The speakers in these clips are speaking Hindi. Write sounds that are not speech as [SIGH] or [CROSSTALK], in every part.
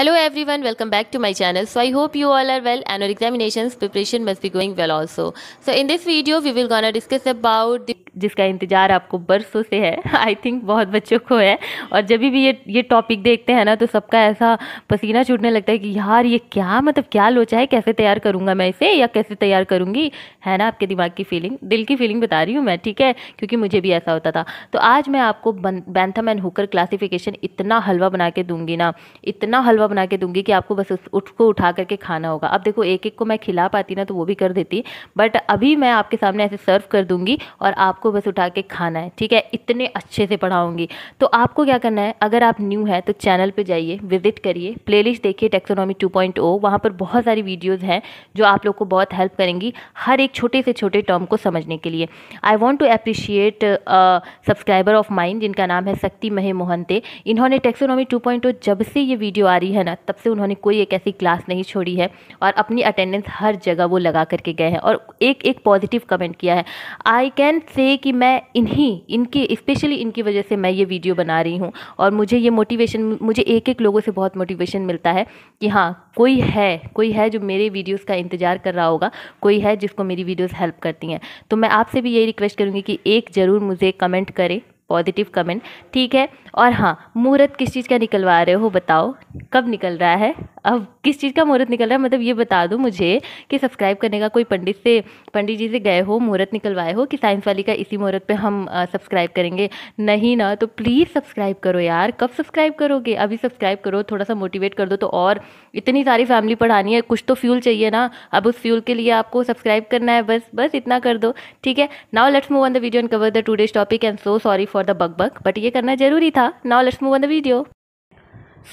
Hello everyone, welcome back to my channel so I hope you all are well and our examination preparation must be going well also. So in this video we will gonna discuss about जिसका इंतज़ार आपको बरसों से है आई [LAUGHS] थिंक बहुत बच्चों को है और जब भी ये ये टॉपिक देखते हैं ना तो सबका ऐसा पसीना छूटने लगता है कि यार ये क्या मतलब क्या लोचा है कैसे तैयार करूँगा मैं इसे या कैसे तैयार करूँगी है ना आपके दिमाग की फीलिंग दिल की फीलिंग बता रही हूँ मैं ठीक है क्योंकि मुझे भी ऐसा होता था तो आज मैं आपको बैंथम एंड हुकर क्लासीफिकेशन इतना हलवा बना के दूँगी ना इतना हलवा बना के दूंगी कि आपको बस उस, उसको उठा करके खाना होगा अब देखो एक एक को मैं खिला पाती ना तो वो भी कर देती बट अभी मैं आपके सामने ऐसे सर्व कर दूंगी और आपको बस उठा के खाना है ठीक है इतने अच्छे से पढ़ाऊंगी तो आपको क्या करना है अगर आप न्यू है तो चैनल पर जाइए विजिट करिए प्लेलिस्ट देखिए टेक्सोनॉमी टू पॉइंट ओ पर बहुत सारी वीडियोज़ हैं जो आप लोग को बहुत हेल्प करेंगी हर एक छोटे से छोटे टर्म को समझने के लिए I want to appreciate subscriber of mind जिनका नाम है शक्ति महे मोहनते इन्होंने टेक्सोनॉमी टू oh जब से ये वीडियो आ रही है है ना तब से उन्होंने कोई एक ऐसी क्लास नहीं छोड़ी है और अपनी अटेंडेंस हर जगह वो लगा करके गए हैं और एक एक पॉजिटिव कमेंट किया है आई कैन से कि मैं इन्हीं इनकी स्पेशली इनकी वजह से मैं ये वीडियो बना रही हूँ और मुझे ये मोटिवेशन मुझे एक एक लोगों से बहुत मोटिवेशन मिलता है कि हाँ कोई है कोई है जो मेरे वीडियोज़ का इंतज़ार कर रहा होगा कोई है जिसको मेरी वीडियोज़ हेल्प करती हैं तो मैं आपसे भी यही रिक्वेस्ट करूँगी कि एक ज़रूर मुझे कमेंट करें पॉजिटिव कमेंट ठीक है और हाँ मुहूर्त किस चीज़ का निकलवा रहे हो बताओ कब निकल रहा है अब किस चीज़ का मुहूर्त निकल रहा है मतलब ये बता दो मुझे कि सब्सक्राइब करने का कोई पंडित से पंडित जी से गए हो मुहूर्त निकलवाए हो कि साइंस वाली का इसी मुहूर्त पे हम सब्सक्राइब करेंगे नहीं ना तो प्लीज़ सब्सक्राइब करो यार कब सब्सक्राइब करोगे अभी सब्सक्राइब करो थोड़ा सा मोटिवेट कर दो तो और इतनी सारी फैमिली पढ़ानी है कुछ तो फ्यूल चाहिए ना अब उस फ्यूल के लिए आपको सब्सक्राइब करना है बस बस इतना कर दो ठीक है now let's move on the video and cover the day's topic and so sorry for the bug bug but ये करना जरूरी था now let's move on the video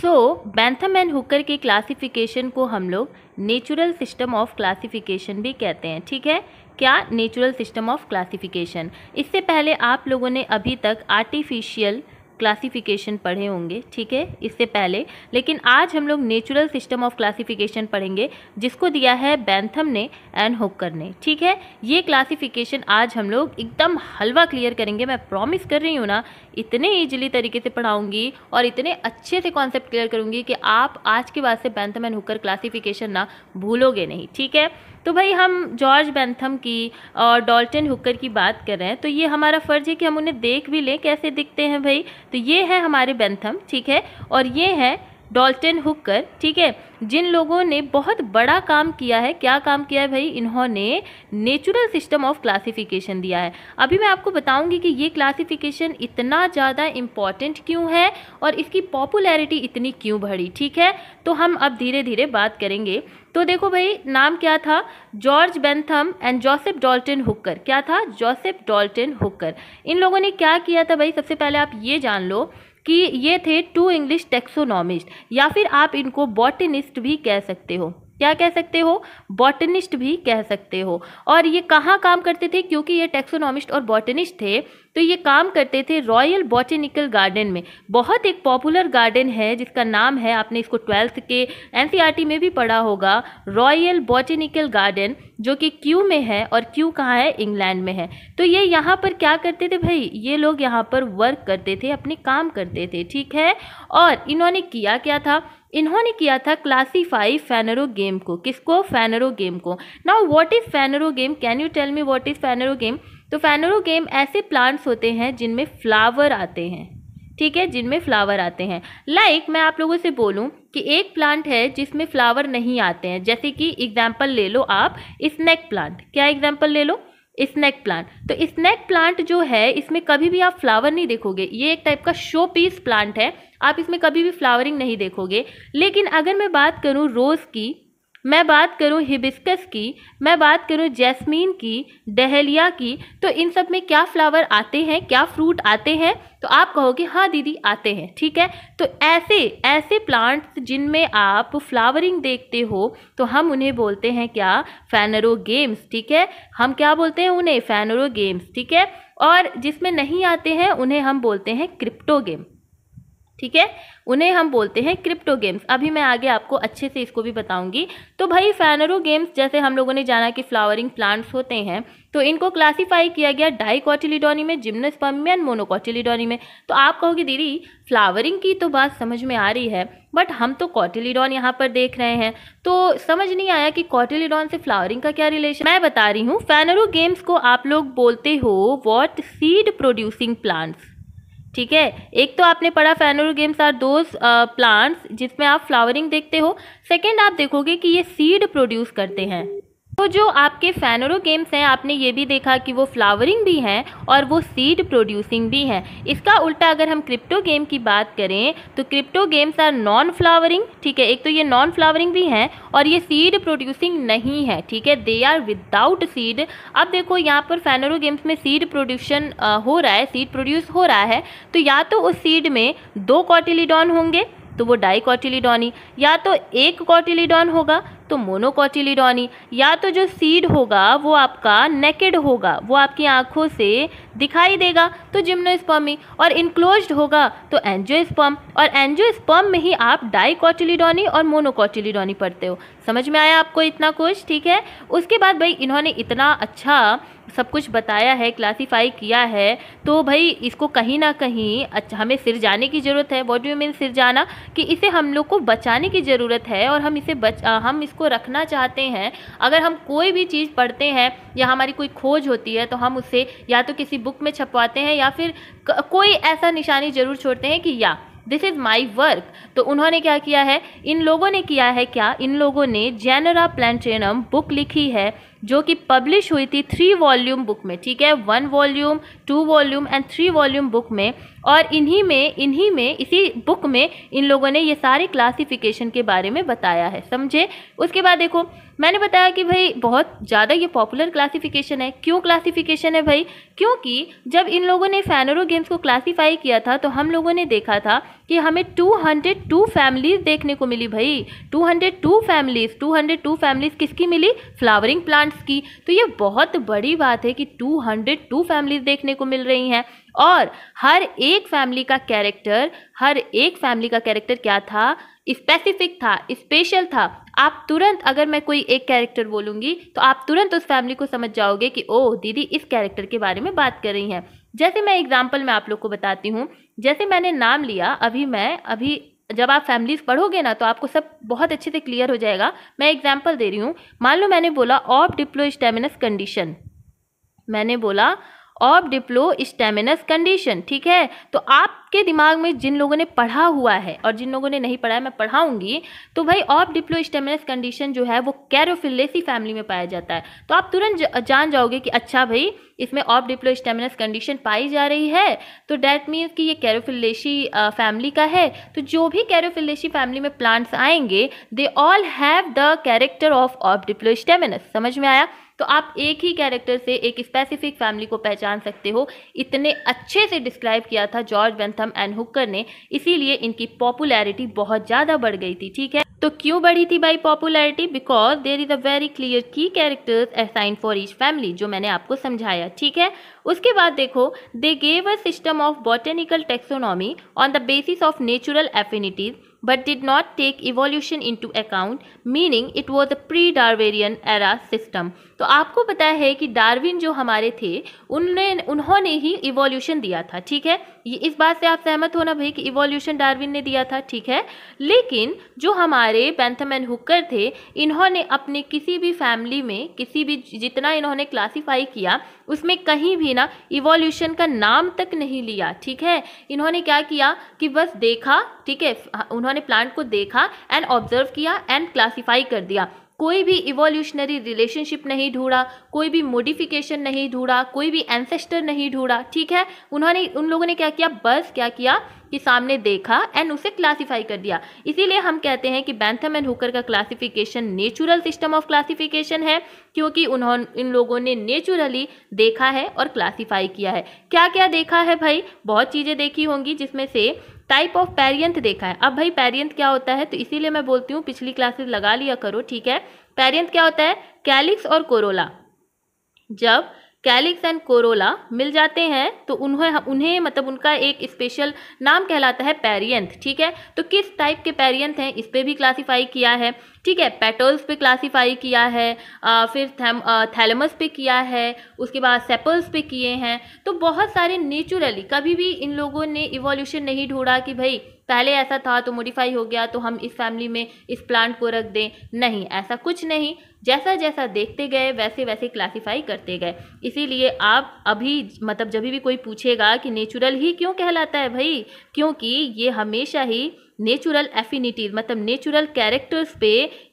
so Bentham and Hooker के क्लासिफिकेशन को हम लोग नेचुरल सिस्टम ऑफ क्लासिफिकेशन भी कहते हैं ठीक है क्या नेचुरल सिस्टम ऑफ क्लासिफिकेशन इससे पहले आप लोगों ने अभी तक आर्टिफिशियल क्लासिफिकेशन पढ़े होंगे ठीक है इससे पहले लेकिन आज हम लोग नेचुरल सिस्टम ऑफ क्लासिफिकेशन पढ़ेंगे जिसको दिया है बैंथम ने एंड होकर ने ठीक है ये क्लासिफिकेशन आज हम लोग एकदम हलवा क्लियर करेंगे मैं प्रॉमिस कर रही हूँ ना इतने ईजिली तरीके से पढ़ाऊँगी और इतने अच्छे से कॉन्सेप्ट क्लियर करूँगी कि आप आज के बाद से बैंथम एंड होकर क्लासिफिकेशन ना भूलोगे नहीं ठीक है तो भाई हम जॉर्ज बैंथम की और डॉल्टन हुकर की बात कर रहे हैं तो ये हमारा फ़र्ज़ है कि हम उन्हें देख भी लें कैसे दिखते हैं भाई तो ये है हमारे बैंथम ठीक है और ये है डॉल्टन हुक्कर ठीक है जिन लोगों ने बहुत बड़ा काम किया है क्या काम किया है भाई इन्होंने नेचुरल सिस्टम ऑफ क्लासिफिकेशन दिया है अभी मैं आपको बताऊंगी कि ये क्लासिफिकेशन इतना ज़्यादा इम्पॉर्टेंट क्यों है और इसकी पॉपुलैरिटी इतनी क्यों बढ़ी ठीक है तो हम अब धीरे धीरे बात करेंगे तो देखो भाई नाम क्या था George Bentham and Joseph Dalton Hooker क्या था जोसेफ डॉल्टन हुक्कर इन लोगों ने क्या किया था भाई सबसे पहले आप ये जान लो कि ये थे टू इंग्लिश टेक्सोनॉमिस्ट या फिर आप इनको बॉटनिस्ट भी कह सकते हो क्या कह सकते हो बॉटनिस्ट भी कह सकते हो और ये कहाँ काम करते थे क्योंकि ये टेक्सोनॉमिस्ट और बॉटनिस्ट थे तो ये काम करते थे रॉयल बॉटेनिकल गार्डन में बहुत एक पॉपुलर गार्डन है जिसका नाम है आपने इसको ट्वेल्थ के एनसीईआरटी e में भी पढ़ा होगा रॉयल बॉटेनिकल गार्डन जो कि क्यू में है और क्यू कहाँ है इंग्लैंड में है तो ये यहाँ पर क्या करते थे भाई ये लोग यहाँ पर वर्क करते थे अपने काम करते थे ठीक है और इन्होंने किया क्या था इन्होंने किया था क्लासीफाई फैनरो गेम को किसको फैनरो गेम को now what is phanerogam can you tell me what is phanerogam तो फैनरो गेम ऐसे प्लांट्स होते हैं जिनमें फ्लावर आते हैं ठीक है जिनमें फ्लावर आते हैं लाइक like, मैं आप लोगों से बोलूं कि एक प्लांट है जिसमें फ्लावर नहीं आते हैं जैसे कि एग्जाम्पल ले लो आप स्नैक प्लांट क्या एग्जाम्पल ले लो स्नैक प्लांट तो स्नैक प्लांट जो है इसमें कभी भी आप फ्लावर नहीं देखोगे ये एक टाइप का शो पीस प्लांट है आप इसमें कभी भी फ्लावरिंग नहीं देखोगे लेकिन अगर मैं बात करूँ रोज़ की मैं बात करूँ हिबिस्कस की मैं बात करूँ जैस्मीन की डहलिया की तो इन सब में क्या फ्लावर आते हैं क्या फ्रूट आते हैं तो आप कहोगे हाँ दीदी आते हैं ठीक है तो ऐसे ऐसे प्लांट्स जिनमें आप फ्लावरिंग देखते हो तो हम उन्हें बोलते हैं क्या फैनरो गेम्स ठीक है हम क्या बोलते हैं उन्हें फैनरो गेम्स ठीक है और जिसमें नहीं आते हैं उन्हें हम बोलते हैं क्रिप्टो गेम ठीक है उन्हें हम बोलते हैं क्रिप्टो गेम्स अभी मैं आगे आपको अच्छे से इसको भी बताऊंगी तो भाई फैनरो गेम्स जैसे हम लोगों ने जाना कि फ्लावरिंग प्लांट्स होते हैं तो इनको क्लासिफाई किया गया कॉटिलिडोनी में जिम्नोस्पर्मिया एंड मोनोकॉटिलिडोनी में तो आप कहोगे दीदी फ्लावरिंग की तो बात समझ में आ रही है बट हम तो कॉटिलिडोन यहाँ पर देख रहे हैं तो समझ नहीं आया कि कॉटिलिडोन से फ्लावरिंग का क्या रिलेशन मैं बता रही हूँ फैनरो गेम्स को आप लोग बोलते हो वॉट सीड प्रोड्यूसिंग प्लांट्स ठीक है एक तो आपने पढ़ा गेम्स आर दोज प्लांट्स जिसमें आप फ्लावरिंग देखते हो सेकेंड आप देखोगे कि ये सीड प्रोड्यूस करते हैं तो जो आपके फैनोरो गेम्स हैं आपने ये भी देखा कि वो फ्लावरिंग भी हैं और वो सीड प्रोड्यूसिंग भी हैं इसका उल्टा अगर हम क्रिप्टो गेम की बात करें तो cryptogams are non flowering ठीक है एक तो ये नॉन फ्लावरिंग भी हैं और ये सीड प्रोड्यूसिंग नहीं है ठीक है दे आर विदाउट सीड अब देखो यहाँ पर फैनोरो गेम्स में सीड प्रोड्यूशन हो रहा है सीड प्रोड्यूस हो रहा है तो या तो उस सीड में दो कॉटिलीडॉन होंगे तो वो डाइकॉटिलीडॉनी या तो एक कॉटिलीडॉन होगा तो मोनोकॉटिलीडॉनी या तो जो सीड होगा वो आपका नेकेड होगा वो आपकी आंखों से दिखाई देगा तो जिम्नोस्पर्मी और इनक्लोज होगा तो एंजियोस्पर्म और एंजियोस्पर्म में ही आप डाइकॉटिलीडॉनी और मोनोकॉटिलीडॉनी पढ़ते हो समझ में आया आपको इतना कुछ ठीक है उसके बाद भाई इन्होंने इतना अच्छा सब कुछ बताया है क्लासीफाई किया है तो भाई इसको कहीं ना कहीं अच्छा हमें सिर जाने की ज़रूरत है वॉट यू मीन सिर जाना कि इसे हम लोग को बचाने की ज़रूरत है और हम इसे बच हम इसको रखना चाहते हैं अगर हम कोई भी चीज़ पढ़ते हैं या हमारी कोई खोज होती है तो हम उसे या तो किसी बुक में छपवाते हैं या फिर कोई ऐसा निशानी ज़रूर छोड़ते हैं कि या दिस इज़ माई वर्क तो उन्होंने क्या किया है इन लोगों ने किया है क्या इन लोगों ने जेनरा प्लान बुक लिखी है जो कि पब्लिश हुई थी थ्री वॉल्यूम बुक में ठीक है one volume two volume and three volume book में और इन्हीं में इन्हीं में इसी बुक में इन लोगों ने ये सारे क्लासिफिकेशन के बारे में बताया है समझे उसके बाद देखो मैंने बताया कि भाई बहुत ज़्यादा ये पॉपुलर क्लासिफिकेशन है क्यों क्लासिफिकेशन है भाई क्योंकि जब इन लोगों ने फैनोरो गेम्स को क्लासीफाई किया था तो हम लोगों ने देखा था कि हमें 202 फैमिलीज देखने को मिली भाई 202 फैमिलीज 202 फैमिलीज किसकी मिली फ्लावरिंग प्लांट्स की तो ये बहुत बड़ी बात है कि 202 फैमिलीज देखने को मिल रही हैं और हर एक फैमिली का कैरेक्टर हर एक फैमिली का कैरेक्टर क्या था स्पेसिफिक था स्पेशल था आप तुरंत अगर मैं कोई एक कैरेक्टर बोलूँगी तो आप तुरंत उस फैमिली को समझ जाओगे कि ओह दीदी इस कैरेक्टर के बारे में बात कर रही हैं जैसे मैं एग्जाम्पल में आप लोग को बताती हूँ जैसे मैंने नाम लिया अभी मैं अभी जब आप फैमिलीज पढ़ोगे ना तो आपको सब बहुत अच्छे से क्लियर हो जाएगा मैं एग्जाम्पल दे रही हूँ मान लो मैंने बोला ऑफ डिप्लो स्टेमिनस कंडीशन मैंने बोला ऑफ डिप्लो स्टेमिनस कंडीशन ठीक है तो आपके दिमाग में जिन लोगों ने पढ़ा हुआ है और जिन लोगों ने नहीं पढ़ा है मैं पढ़ाऊंगी तो भाई ऑफ डिप्लो स्टेमिनस कंडीशन जो है वो कैरोफिलेसी फैमिली में पाया जाता है तो आप तुरंत जान जाओगे कि अच्छा भाई इसमें ऑफ डिप्लो स्टेमिनस कंडीशन पाई जा रही है तो डैट मीन्स कि ये कैरोफिलेशी फैमिली का है तो जो भी कैरोफिलेशी फैमिली में प्लांट्स आएंगे they all have the character of of diplostemonous समझ में आया तो आप एक ही कैरेक्टर से एक स्पेसिफिक फैमिली को पहचान सकते हो इतने अच्छे से डिस्क्राइब किया था जॉर्ज बेंथम एंड हुक्कर ने इसीलिए इनकी पॉपुलैरिटी बहुत ज़्यादा बढ़ गई थी ठीक है तो क्यों बढ़ी थी by popularity because there is a very clear key characters assign for each family जो मैंने आपको समझाया ठीक है उसके बाद देखो they gave a system of botanical taxonomy on the basis of natural affinities but did not take evolution into account meaning it was a pre Darwinian era system तो आपको पता है कि डार्विन जो हमारे थे उनने उन्होंने ही इवोल्यूशन दिया था ठीक है ये इस बात से आप सहमत होना भाई कि इवोल्यूशन डार्विन ने दिया था ठीक है लेकिन जो हमारे बैंथम एंड हुक्कर थे इन्होंने अपने किसी भी फैमिली में किसी भी जितना इन्होंने क्लासीफाई किया उसमें कहीं भी ना इवोल्यूशन का नाम तक नहीं लिया ठीक है इन्होंने क्या किया कि बस देखा ठीक है उन्होंने प्लांट को देखा एंड ऑब्जर्व किया एंड क्लासीफाई कर दिया कोई भी इवोल्यूशनरी रिलेशनशिप नहीं ढूंढा कोई भी मोडिफिकेशन नहीं ढूंढा कोई भी एंसेस्टर नहीं ढूंढा ठीक है उन्होंने उन लोगों ने क्या किया बस क्या किया कि सामने देखा एंड उसे क्लासिफाई कर दिया इसीलिए हम कहते हैं कि बैंथम एंड हुकर का classification natural system of classification है क्योंकि उन्होंने इन लोगों ने नेचुरली देखा है और क्लासिफाई किया है क्या क्या देखा है भाई बहुत चीज़ें देखी होंगी जिसमें से टाइप ऑफ पेरियंथ देखा है अब भाई पेरियंथ क्या होता है तो इसीलिए मैं बोलती हूँ पिछली क्लासेस लगा लिया करो ठीक है पेरियंथ क्या होता है कैलिक्स और कोरोला जब कैलिक्स एंड कोरोला मिल जाते हैं तो उन्हें उन्हें मतलब उनका एक स्पेशल नाम कहलाता है पेरियंथ ठीक है तो किस टाइप के पेरियंथ हैं इस पर भी क्लासीफाई किया है ठीक है पेटल्स पे क्लासीफाई किया है आ, फिर थैम थैलमस पे किया है उसके बाद सेपल्स पे किए हैं तो बहुत सारे नेचुरली कभी भी इन लोगों ने इवोल्यूशन नहीं ढूंढा कि भाई पहले ऐसा था तो मोडिफाई हो गया तो हम इस फैमिली में इस प्लांट को रख दें नहीं ऐसा कुछ नहीं जैसा जैसा देखते गए वैसे वैसे क्लासीफाई करते गए इसीलिए आप अभी मतलब जब भी कोई पूछेगा कि नेचुरल ही क्यों कहलाता है भाई क्योंकि ये हमेशा ही नेचुरल एफिनिटीज मतलब नेचुरल कैरेक्टर्स पे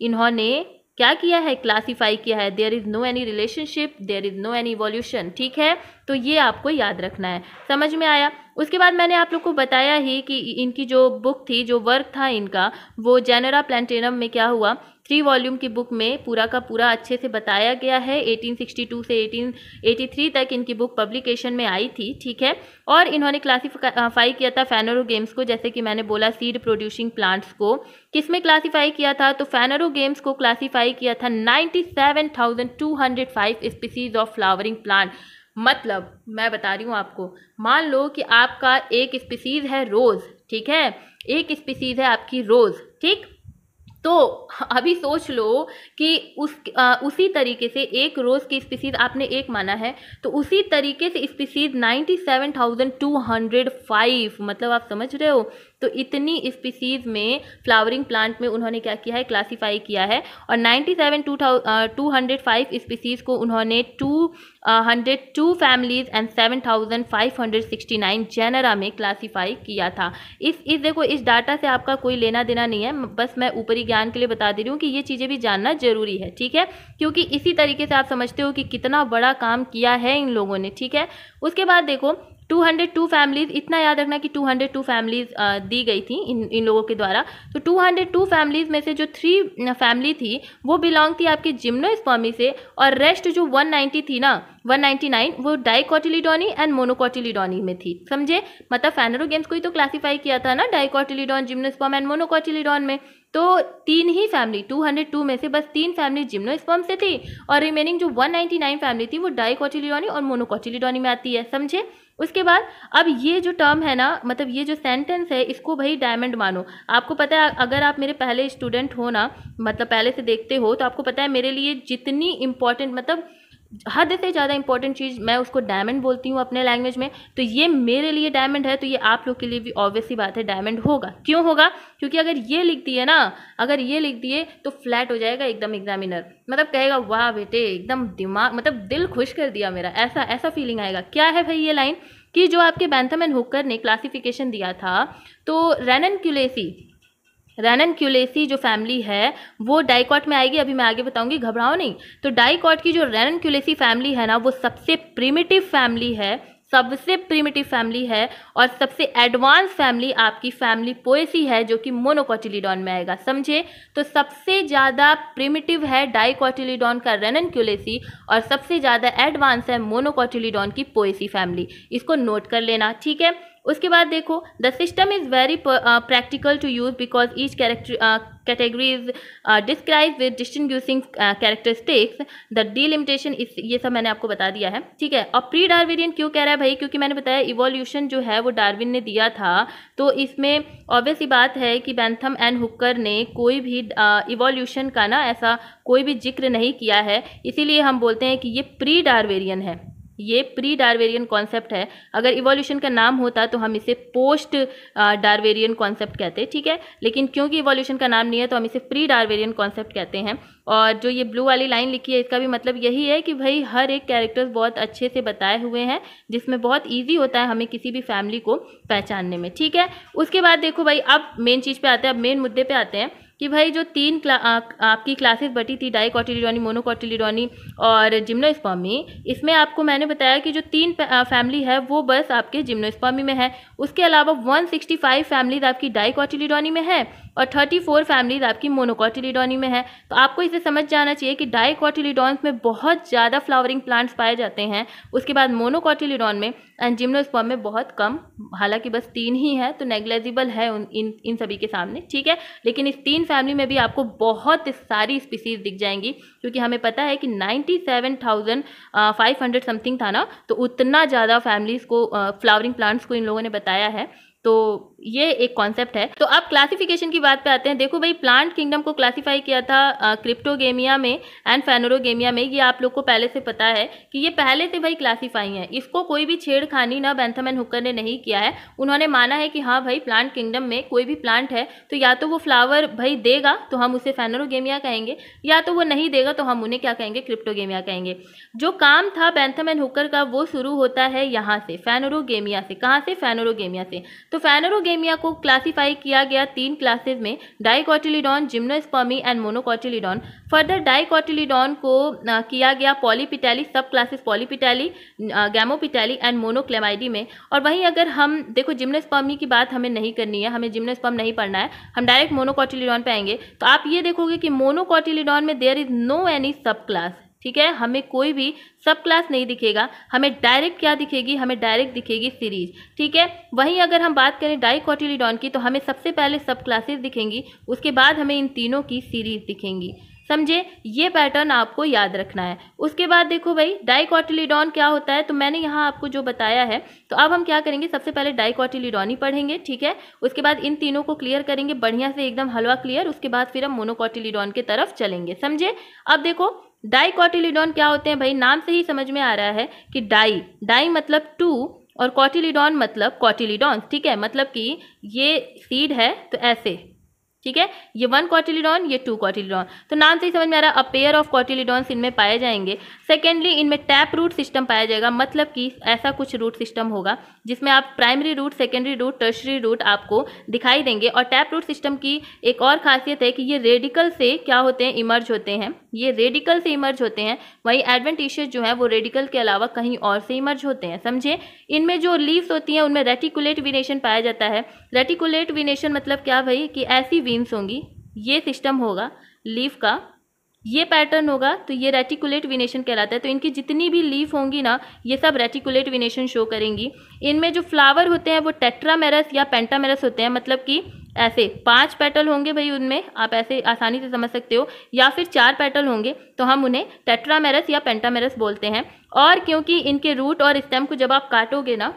इन्होंने क्या किया है क्लासीफाई किया है there is no any relationship there is no any evolution ठीक है तो ये आपको याद रखना है समझ में आया उसके बाद मैंने आप लोग को बताया ही कि इनकी जो बुक थी जो वर्क था इनका वो जेनरा प्लान्टेनम में क्या हुआ थ्री वॉल्यूम की बुक में पूरा का पूरा अच्छे से बताया गया है 1862 से 1883 तक इनकी बुक पब्लिकेशन में आई थी ठीक है और इन्होंने क्लासीफाई किया था फैनरो गेम्स को जैसे कि मैंने बोला सीड प्रोड्यूसिंग प्लांट्स को किस में क्लासीफाई किया था तो फैनरो गेम्स को क्लासीफाई किया था 97,205 स्पीसीज ऑफ फ्लावरिंग प्लांट मतलब मैं बता रही हूँ आपको मान लो कि आपका एक स्पीसीज़ है रोज़ ठीक है एक स्पीसीज़ है आपकी रोज़ ठीक तो अभी सोच लो कि उस आ, उसी तरीके से एक रोज़ की स्पीसीज आपने एक माना है तो उसी तरीके से species ninety seven thousand two hundred five मतलब आप समझ रहे हो तो इतनी स्पीसीज़ में फ्लावरिंग प्लांट में उन्होंने क्या किया है क्लासीफाई किया है और ninety seven two two hundred five species को उन्होंने two hundred two families and seven thousand five hundred sixty nine genera में क्लासीफाई किया था इस इस देखो इस डाटा से आपका कोई लेना देना नहीं है बस मैं ऊपरी ज्ञान के लिए बता दे रही हूँ कि ये चीज़ें भी जानना जरूरी है ठीक है क्योंकि इसी तरीके से आप समझते हो कि कितना बड़ा काम किया है इन लोगों ने ठीक है उसके बाद देखो टू हंड्रेड टू फैमिलीज इतना याद रखना कि टू हंड्रेड टू फैमिलीज दी गई थी इन इन लोगों के द्वारा तो टू हंड्रेड टू फैमिलीज में से जो थ्री फैमिली थी वो बिलोंग थी आपके जिम्नोस्पर्मी से और रेस्ट जो वन नाइन्टी थी ना वन नाइन्टी नाइन वो डाइकॉटिलीडोनी एंड मोनोकॉटिलीडोनी में थी समझे मतलब फैनरो गेम्स को ही तो क्लासीफाई किया था ना डाइकॉटिलीडॉन जिम्नोस्पर्म एंड मोनोकॉटिलीडॉन में तो तीन ही फैमिली 202 में से बस तीन फैमिली जिम्नोस्पर्म से थी और रिमेनिंग जो 199 फैमिली थी वो डाइकॉटिलीडोनी और मोनोकॉटिलीडोनी में आती है समझे उसके बाद अब ये जो टर्म है ना मतलब ये जो सेंटेंस है इसको भाई डायमंड मानो आपको पता है अगर आप मेरे पहले स्टूडेंट हो ना मतलब पहले से देखते हो तो आपको पता है मेरे लिए जितनी इम्पॉर्टेंट मतलब हद से ज़्यादा इंपॉर्टेंट चीज़ मैं उसको डायमंड बोलती हूँ अपने लैंग्वेज में तो ये मेरे लिए डायमंड है तो ये आप लोग के लिए भी ऑब्वियस ही बात है डायमंड होगा क्यों होगा क्योंकि अगर ये लिख दिए ना अगर ये लिख दिए तो फ्लैट हो जाएगा एकदम एग्जामिनर मतलब कहेगा वाह बेटे एकदम दिमाग मतलब दिल खुश कर दिया मेरा ऐसा ऐसा फीलिंग आएगा क्या है भाई ये लाइन कि जो आपके बैंथम एंड हुकर ने क्लासिफिकेशन दिया था तो रेनन क्यूलेसी क्यूलेसी जो फैमिली है वो डाइकॉट में आएगी अभी मैं आगे बताऊंगी घबराओ नहीं तो डाइकॉट की जो क्यूलेसी फैमिली है ना वो सबसे प्रिमिटिव फैमिली है सबसे प्रिमिटिव फैमिली है और सबसे एडवांस फैमिली आपकी फैमिली पोएसी है जो कि मोनोकॉटिलीडॉन में आएगा समझे तो सबसे ज़्यादा प्रिमिटिव है डाइकॉटिलीडॉन का रेनन क्यूलेसी और सबसे ज़्यादा एडवांस है मोनोकॉटिलीडॉन की पोएसी फैमिली इसको नोट कर लेना ठीक है उसके बाद देखो the system is very practical to use because each character category is describe with distinguishing characteristics the delimitation is ये सब मैंने आपको बता दिया है ठीक है और प्री डार्विनियन क्यों कह रहा है भाई क्योंकि मैंने बताया इवोल्यूशन जो है वो डार्विन ने दिया था तो इसमें ऑब्वियस ही बात है कि बैंथम एंड हुक्कर ने कोई भी इवोल्यूशन uh, का ना ऐसा कोई भी जिक्र नहीं किया है इसीलिए हम बोलते हैं कि ये प्री डारवेरियन है ये प्री डार्वेरियन कॉन्सेप्ट है अगर इवोल्यूशन का नाम होता तो हम इसे पोस्ट डार्वेरियन कॉन्सेप्ट कहते हैं ठीक है लेकिन क्योंकि इवोल्यूशन का नाम नहीं है तो हम इसे प्री डार्वेरियन कॉन्सेप्ट कहते हैं और जो ये ब्लू वाली लाइन लिखी है इसका भी मतलब यही है कि भाई हर एक कैरेक्टर्स बहुत अच्छे से बताए हुए हैं जिसमें बहुत ईजी होता है हमें किसी भी फैमिली को पहचानने में ठीक है उसके बाद देखो भाई अब मेन चीज़ पर आते हैं अब मेन मुद्दे पर आते हैं कि भाई जो तीन क्ला, आ, आपकी क्लासेस बटी थी डाई डाइकॉटिलीडोनी मोनोकॉटिलिडोनी और जिम्नोस्पॉमी इसमें आपको मैंने बताया कि जो तीन फैमिली है वो बस आपके जिम्नोस्पॉमी में है उसके अलावा 165 फैमिलीज आपकी डाइकॉटिलीडोनी में है और 34 फैमिलीज आपकी मोनोकॉटिलिडोनी में है तो आपको इसे समझ जाना चाहिए कि डाइकॉटिलीडॉन्स में बहुत ज़्यादा फ्लावरिंग प्लांट्स पाए जाते हैं उसके बाद मोनोकॉटिलीडॉन में एंड जिम्नोस्पॉम में बहुत कम हालांकि बस तीन ही है तो नेग्लेजिबल है इन इन सभी के सामने ठीक है लेकिन इस तीन ग्रीन फैमिली में भी आपको बहुत सारी स्पीसीज दिख जाएंगी क्योंकि हमें पता है कि ninety seven thousand five hundred something था ना तो उतना ज़्यादा फैमिलीज़ को फ्लावरिंग प्लांट्स को इन लोगों ने बताया है तो ये एक कॉन्सेप्ट है तो अब क्लासिफिकेशन की बात पे आते हैं देखो भाई प्लांट किंगडम को क्लासिफाई किया था क्रिप्टोगेमिया में एंड फेनोरोगेमिया में ये आप लोग को पहले से पता है कि ये पहले से भाई क्लासीफाई हैं इसको कोई भी छेड़खानी ना बैंथम एंड हुकर ने नहीं किया है उन्होंने माना है कि हाँ भाई प्लांट किंगडम में कोई भी प्लांट है तो या तो वो फ्लावर भाई देगा तो हम उसे फेनोरोगेमिया कहेंगे या तो वो नहीं देगा तो हम उन्हें क्या कहेंगे क्रिप्टोगेमिया कहेंगे जो काम था बैंथम एंड हुकर का वो शुरू होता है यहाँ से फेनोरोगेमिया से कहाँ से फेनोरोगेमिया से तो फेनोरोगेमिया एनीमिया को क्लासिफाई किया गया तीन क्लासेज में dicotyledon gymnospermae and monocotyledon further dicotyledon को आ, किया गया पॉलीपिटैली सब क्लासेस पॉलीपिटैली गैमोपिटैली एंड मोनोक्लेमाइडी में और वहीं अगर हम देखो जिम्नोस्पर्मी की बात हमें नहीं करनी है हमें जिम्नोस्पर्म नहीं पढ़ना है हम डायरेक्ट मोनोकोटिलीडॉन पे आएंगे तो आप ये देखोगे कि मोनोकोटिलीडॉन में देयर इज नो एनी सब क्लास ठीक है हमें कोई भी सब क्लास नहीं दिखेगा हमें डायरेक्ट क्या दिखेगी हमें डायरेक्ट दिखेगी सीरीज ठीक है वहीं अगर हम बात करें डाइकॉटिलीडॉन की तो हमें सबसे पहले सब क्लासेस दिखेंगी उसके बाद हमें इन तीनों की सीरीज दिखेंगी समझे ये पैटर्न आपको याद रखना है उसके बाद देखो भाई डाइकॉटिलीडॉन क्या होता है तो मैंने यहाँ आपको जो बताया है तो अब हम क्या करेंगे सबसे पहले डाइकॉटिलीडॉन ही पढ़ेंगे ठीक है उसके बाद इन तीनों को क्लियर करेंगे बढ़िया से एकदम हलवा क्लियर उसके बाद फिर हम मोनोकॉटिलीडॉन के तरफ चलेंगे समझे अब देखो डाई डाइकॉटिलीडॉन क्या होते हैं भाई नाम से ही समझ में आ रहा है कि डाई डाई मतलब टू और कॉटिलीडॉन मतलब कॉटिलीडॉन ठीक है मतलब कि ये सीड है तो ऐसे ठीक है ये वन कॉटिलीडॉन ये टू कॉटिलीडॉन तो नाम से ही समझ में आ रहा है अ पेयर ऑफ कॉटिलीडॉन्स इनमें पाए जाएंगे सेकेंडली इनमें टैप रूट सिस्टम पाया जाएगा मतलब कि ऐसा कुछ रूट सिस्टम होगा जिसमें आप primary root secondary root tertiary root आपको दिखाई देंगे और टैप रूट सिस्टम की एक और खासियत है कि ये रेडिकल से क्या होते हैं इमर्ज होते हैं ये रेडिकल से इमर्ज होते हैं वही एडवेंटिशियस जो है वो रेडिकल के अलावा कहीं और से इमर्ज होते हैं समझे इनमें जो लीव्स होती हैं उनमें रेटिकुलेट विनेशन पाया जाता है रेटिकुलेट विनेशन मतलब क्या भाई कि ऐसी वीन्स होंगी ये सिस्टम होगा लीफ का ये पैटर्न होगा तो ये रेटिकुलेट विनेशन कहलाता है तो इनकी जितनी भी लीफ होंगी ना ये सब रेटिकुलेट विनेशन शो करेंगी इनमें जो फ्लावर होते हैं वो टेट्रामेरस या पेंटामेरस होते हैं मतलब कि ऐसे पांच पेटल होंगे भाई उनमें आप ऐसे आसानी से समझ सकते हो या फिर चार पेटल होंगे तो हम उन्हें टेट्रामेरस या पेंटामेरस बोलते हैं और क्योंकि इनके रूट और स्टेम को जब आप काटोगे ना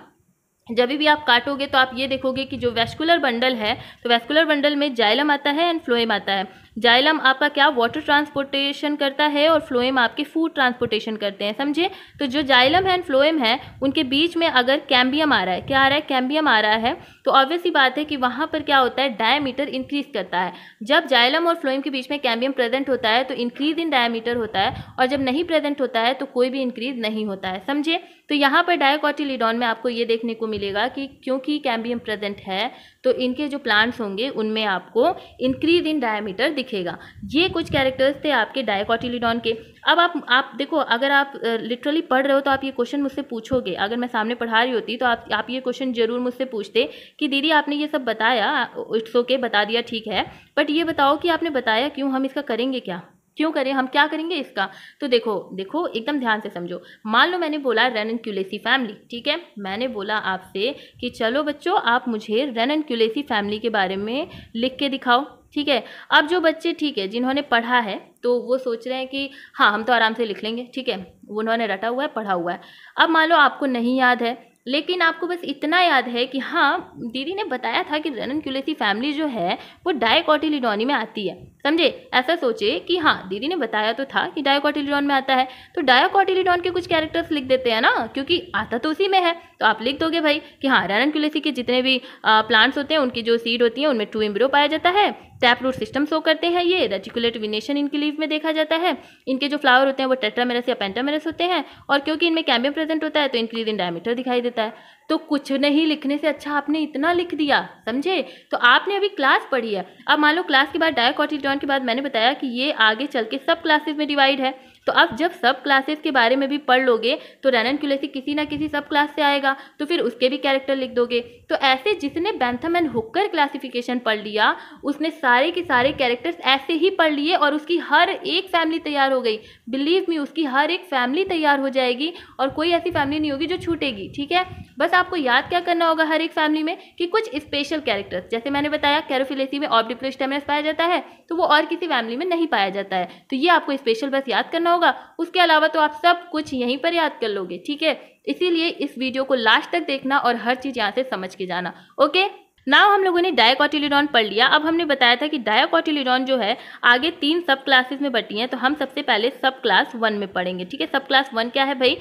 जब भी आप काटोगे तो आप ये देखोगे कि जो वेस्कुलर बंडल है तो वेस्कुलर बंडल में जाइलम आता है एंड फ्लोएम आता है जाइलम आपका क्या वाटर ट्रांसपोर्टेशन करता है और फ्लोएम आपके फूड ट्रांसपोर्टेशन करते हैं समझे तो जो जाइलम है एंड फ्लोएम है उनके बीच में अगर कैम्बियम आ रहा है क्या आ रहा है कैम्बियम आ रहा है तो ऑब्वियस ही बात है कि वहाँ पर क्या होता है डायमीटर इंक्रीज करता है जब जाइलम और फ्लोएम के बीच में कैम्बियम प्रेजेंट होता है तो इंक्रीज इन डायमीटर होता है और जब नहीं प्रेजेंट होता है तो कोई भी इंक्रीज नहीं होता है समझे तो यहाँ पर डायकॉटिलीडॉन में आपको ये देखने को मिलेगा कि क्योंकि कैम्बियम प्रेजेंट है तो इनके जो प्लांट्स होंगे उनमें आपको इंक्रीज इन डायमीटर दिखेगा ये कुछ कैरेक्टर्स थे आपके डायकॉटिलीडॉन के अब आप आप देखो अगर आप लिटरली पढ़ रहे हो तो आप ये क्वेश्चन मुझसे पूछोगे अगर मैं सामने पढ़ा रही होती तो आप आप ये क्वेश्चन जरूर मुझसे पूछते कि दीदी आपने ये सब बताया इट्स ओके बता दिया ठीक है बट ये बताओ कि आपने बताया क्यों हम इसका करेंगे क्या क्यों करें हम क्या करेंगे इसका तो देखो देखो एकदम ध्यान से समझो मान लो मैंने बोला एंड क्यूलेसी फैमिली ठीक है मैंने बोला आपसे कि चलो बच्चों आप मुझे एंड क्यूलेसी फैमिली के बारे में लिख के दिखाओ ठीक है अब जो बच्चे ठीक है जिन्होंने पढ़ा है तो वो सोच रहे हैं कि हाँ हम तो आराम से लिख लेंगे ठीक है उन्होंने रटा हुआ है पढ़ा हुआ है अब मान लो आपको नहीं याद है लेकिन आपको बस इतना याद है कि हाँ दीदी ने बताया था कि रननक्यूलेसी फैमिली जो है वो डायकॉटिलिडोनी में आती है समझे ऐसा सोचे कि हाँ दीदी ने बताया तो था कि डायकॉटिलिडॉन में आता है तो डायकॉटिलिडॉन के कुछ कैरेक्टर्स लिख देते हैं ना क्योंकि आता तो उसी में है तो आप लिख दोगे भाई कि हाँ रननक्यूलेसी के जितने भी प्लांट्स होते हैं उनकी जो सीड होती है उनमें टू इम्ब्रो पाया जाता है टैप रूट सिस्टम शो करते हैं ये रेटिकुलेट विनेशन इनकी लीव में देखा जाता है इनके जो फ्लावर होते हैं वो टेट्रामेरस या पेंटामेरस होते हैं और क्योंकि इनमें कैम्बियम प्रेजेंट होता है तो इंक्रीज इन डायमीटर दिखाई देता है तो कुछ नहीं लिखने से अच्छा आपने इतना लिख दिया समझे तो आपने अभी क्लास पढ़ी है अब मान लो क्लास के बाद डायकॉटिडॉन के बाद मैंने बताया कि ये आगे चल के सब क्लासेज में डिवाइड है तो आप जब सब क्लासेस के बारे में भी पढ़ लोगे तो क्यूलेसी किसी ना किसी सब क्लास से आएगा तो फिर उसके भी कैरेक्टर लिख दोगे तो ऐसे जिसने बैंथम एंड हुक्कर क्लासिफिकेशन पढ़ लिया उसने सारे के सारे कैरेक्टर्स ऐसे ही पढ़ लिए और उसकी हर एक फैमिली तैयार हो गई बिलीव मी उसकी हर एक फैमिली तैयार हो जाएगी और कोई ऐसी फैमिली नहीं होगी जो छूटेगी ठीक है बस आपको याद क्या करना होगा हर एक फैमिली में कि कुछ स्पेशल कैरेक्टर्स जैसे मैंने बताया कैरोफिलेसी में ऑब्डिप्लोस्टेमस पाया जाता है तो वो और किसी फैमिली में नहीं पाया जाता है तो ये आपको स्पेशल बस याद करना होगा होगा उसके अलावा तो आप सब कुछ यहीं पर याद कर लोगे ठीक है इसीलिए इस वीडियो को लास्ट तक देखना और हर चीज़ यहाँ से समझ के जाना ओके नाव हम लोगों ने डायकॉटिलिडॉन पढ़ लिया अब हमने बताया था कि डायकॉटिलिडॉन जो है आगे तीन सब क्लासेस में बटी हैं तो हम सबसे पहले सब क्लास वन में पढ़ेंगे ठीक है सब क्लास वन क्या है भाई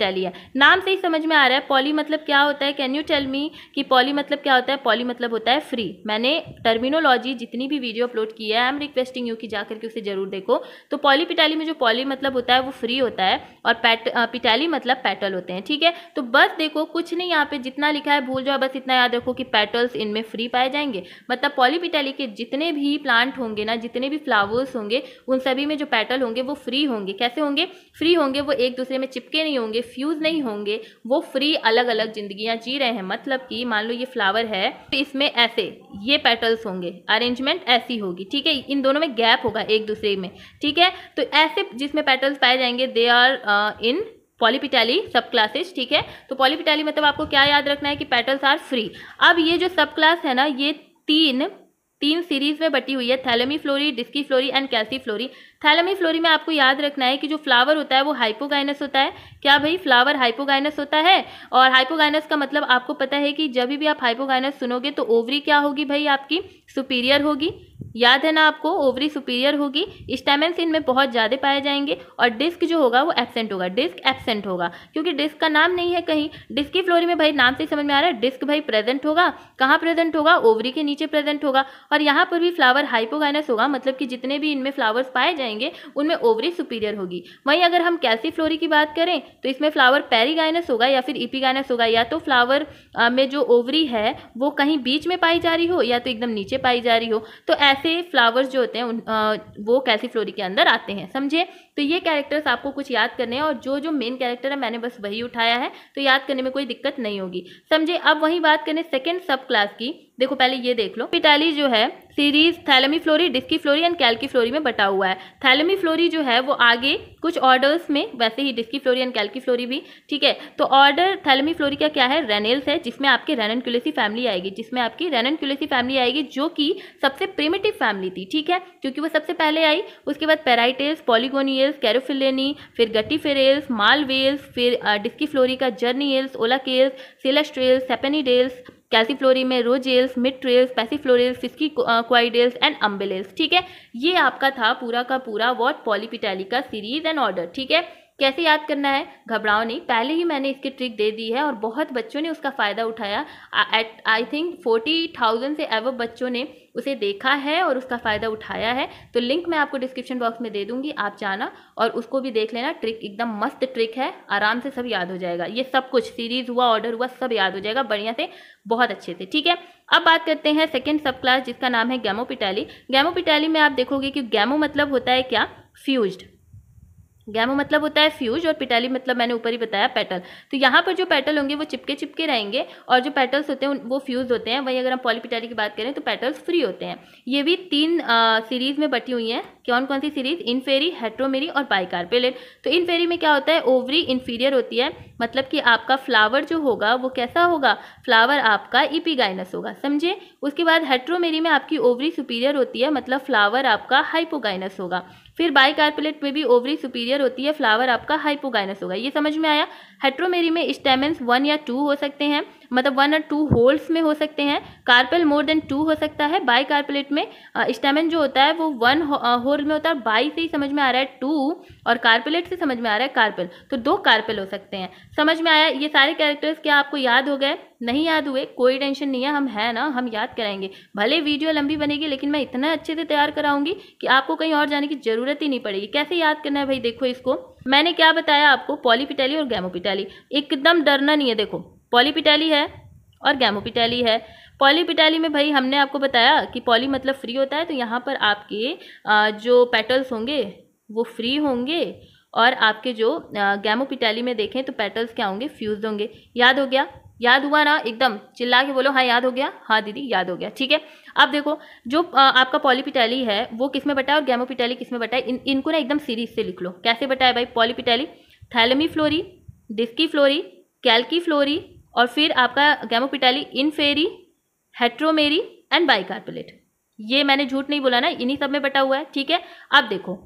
है नाम से ही समझ में आ रहा है पॉली मतलब क्या होता है कैन यू टेल मी कि पॉली मतलब क्या होता है पॉली मतलब होता है फ्री मैंने टर्मिनोलॉजी जितनी भी वीडियो अपलोड की है आई एम रिक्वेस्टिंग यू कि जाकर के उसे जरूर देखो तो पॉलीपिटैली में जो पॉली मतलब होता है वो फ्री होता है और पैट पिटाली मतलब पैटल होते हैं ठीक है तो बस देखो कुछ नहीं यहाँ पे जितना लिखा है भूल जाओ बस इतना याद रखो कि पैटल्स फ्लावर्स इनमें फ्री पाए जाएंगे मतलब पॉलीपिटाली के जितने भी प्लांट होंगे ना जितने भी फ्लावर्स होंगे उन सभी में जो पैटल होंगे वो फ्री होंगे कैसे होंगे फ्री होंगे वो एक दूसरे में चिपके नहीं होंगे फ्यूज़ नहीं होंगे वो फ्री अलग अलग जिंदगियाँ जी रहे हैं मतलब कि मान लो ये फ्लावर है तो इसमें ऐसे ये पेटल्स होंगे अरेंजमेंट ऐसी होगी ठीक है इन दोनों में गैप होगा एक दूसरे में ठीक है तो ऐसे जिसमें पैटल्स पाए जाएंगे दे आर इन पॉलीपिटैली सब क्लासेज ठीक है तो पॉलीपिटैली मतलब आपको क्या याद रखना है कि पेटल्स आर फ्री अब ये जो सब क्लास है ना ये तीन तीन सीरीज में बटी हुई है Thalamiflorae Disciflorae and Calyciflorae Thalamiflorae में आपको याद रखना है कि जो फ्लावर होता है वो हाइपोगाइनस होता है क्या भाई फ्लावर हाइपोगाइनस होता है और हाइपोगाइनस का मतलब आपको पता है कि जब भी आप हाइपोगाइनस सुनोगे तो ओवरी क्या होगी भाई आपकी सुपीरियर होगी याद है ना आपको ओवरी सुपीरियर होगी स्टेमेंस इनमें बहुत ज़्यादा पाए जाएंगे और डिस्क जो होगा वो एबसेंट होगा डिस्क एबसेंट होगा क्योंकि डिस्क का नाम नहीं है कहीं डिस्क की फ्लोरी में भाई नाम से समझ में आ रहा है डिस्क भाई प्रेजेंट होगा कहाँ प्रेजेंट होगा ओवरी के नीचे प्रेजेंट होगा और यहाँ पर भी फ्लावर हाइपोगाइनस होगा मतलब कि जितने भी इनमें फ्लावर्स पाए जाएंगे रहेंगे उनमें ओवरी सुपीरियर होगी वहीं अगर हम कैसी फ्लोरी की बात करें तो इसमें फ्लावर पेरीगाइनस होगा या फिर इपीगाइनस होगा या तो फ्लावर में जो ओवरी है वो कहीं बीच में पाई जा रही हो या तो एकदम नीचे पाई जा रही हो तो ऐसे फ्लावर्स जो होते हैं वो कैसी फ्लोरी के अंदर आते हैं समझे तो ये कैरेक्टर्स आपको कुछ याद करने हैं और जो जो मेन कैरेक्टर है मैंने बस वही उठाया है तो याद करने में कोई दिक्कत नहीं होगी समझे अब वहीं बात करें सेकेंड सब क्लास की देखो पहले ये देख लो पिटाली जो है series Thalamiflorae Disciflorae and Calyciflorae में बटा हुआ है थैलमी फ्लोरी जो है वो आगे कुछ ऑर्डर्स में वैसे ही Disciflorae and Calyciflorae भी ठीक है तो ऑर्डर थैलमी फ्लोरी का क्या है रेनेल्स है जिसमें आपकी रेनन क्यूलेसी फैमिली आएगी जिसमें आपकी रेनन क्यूलेसी फैमिली आएगी जो कि सबसे प्रिमेटिव फैमिली थी ठीक है क्योंकि वो सबसे पहले आई उसके बाद पेराइटेस पॉलीगोनिय एल्स कैरोफिलेनी फिर गट्टी माल वेल्स फिर डिस्की फ्लोरी का जर्नील्स केल्स सेलेस्ट्रेल्स सेपेनीडेल्स कैल्सीफ्लोरी में रोजेल्स मिट्रेल्स पैसीफ्लोरेल्स फिस्की क्वाइडेल्स एंड अम्बेल्स ठीक है ये आपका था पूरा का पूरा वॉट पॉलीपिटैली का सीरीज एंड ऑर्डर ठीक है कैसे याद करना है घबराओ नहीं पहले ही मैंने इसकी ट्रिक दे दी है और बहुत बच्चों ने उसका फ़ायदा उठाया at I think forty thousand से एवो बच्चों ने उसे देखा है और उसका फ़ायदा उठाया है तो लिंक मैं आपको डिस्क्रिप्शन बॉक्स में दे दूंगी आप जाना और उसको भी देख लेना ट्रिक एकदम मस्त ट्रिक है आराम से सब याद हो जाएगा ये सब कुछ सीरीज़ हुआ ऑर्डर हुआ सब याद हो जाएगा बढ़िया से बहुत अच्छे से ठीक है अब बात करते हैं सेकेंड सब क्लास जिसका नाम है गैमोपिटैली गैमोपिटैली में आप देखोगे कि गैमो मतलब होता है क्या फ्यूज्ड गैमो मतलब होता है फ्यूज और पिटाली मतलब मैंने ऊपर ही बताया पेटल तो यहाँ पर जो पेटल होंगे वो चिपके चिपके रहेंगे और जो पेटल्स होते हैं वो फ्यूज होते हैं वहीं अगर हम पॉलीपिटाली की बात करें तो पेटल्स फ्री होते हैं ये भी तीन आ, सीरीज में बटी हुई हैं कौन कौन सी सीरीज इनफेरी हेट्रोमेरी और बाइकार्पेलेट तो इनफेरी में क्या होता है ओवरी इन्फीरियर होती है मतलब कि आपका फ्लावर जो होगा वो कैसा होगा फ्लावर आपका ईपीगाइनस होगा समझे उसके बाद हेट्रोमेरी में आपकी ओवरी सुपीरियर होती है मतलब फ्लावर आपका हाइपोगाइनस होगा फिर बाई कार्पलेट में भी ओवरी सुपीरियर होती है फ्लावर आपका हाइपोगाइनस होगा ये समझ में आया हेट्रोमेरी में स्टेमेंस वन या टू हो सकते हैं मतलब वन और टू होल्स में हो सकते हैं कार्पेल मोर देन टू हो सकता है बाई कार्पलेट में स्टेमन जो होता है वो वन होल में होता है बाई से ही समझ में आ रहा है टू और कार्पेलेट से समझ में आ रहा है कार्पेल तो दो कार्पेल हो सकते हैं समझ में आया ये सारे कैरेक्टर्स क्या आपको याद हो गए नहीं याद हुए कोई टेंशन नहीं है हम है ना हम याद कराएंगे भले वीडियो लंबी बनेगी लेकिन मैं इतना अच्छे से तैयार कराऊंगी कि आपको कहीं और जाने की ज़रूरत ही नहीं पड़ेगी कैसे याद करना है भाई देखो इसको मैंने क्या बताया आपको पॉलीपिटैली और गैमोपिटैली एकदम डरना नहीं है देखो पॉलीपिटैली है और गैमोपिटैली है पॉलीपिटैली में भाई हमने आपको बताया कि पॉली मतलब फ्री होता है तो यहाँ पर आपके जो पेटल्स होंगे वो फ्री होंगे और आपके जो गैमोपिटैली में देखें तो पेटल्स क्या होंगे फ्यूज होंगे याद हो गया याद हुआ ना एकदम चिल्ला के बोलो हाँ याद हो गया हाँ दीदी याद हो गया ठीक है अब देखो जो आपका पॉलीपिटैली है वो किस में बटा है और गैमोपिटैली किस में बटा है इन इनको ना एकदम सीरीज से लिख लो कैसे बटा है भाई Polypetalae Thalamiflorae Disciflorae Calyciflorae और फिर आपका गैमोपिटाली इनफेरी हेट्रोमेरी एंड बाइकार्पोलेट ये मैंने झूठ नहीं बोला ना इन्हीं सब में बटा हुआ है ठीक है अब देखो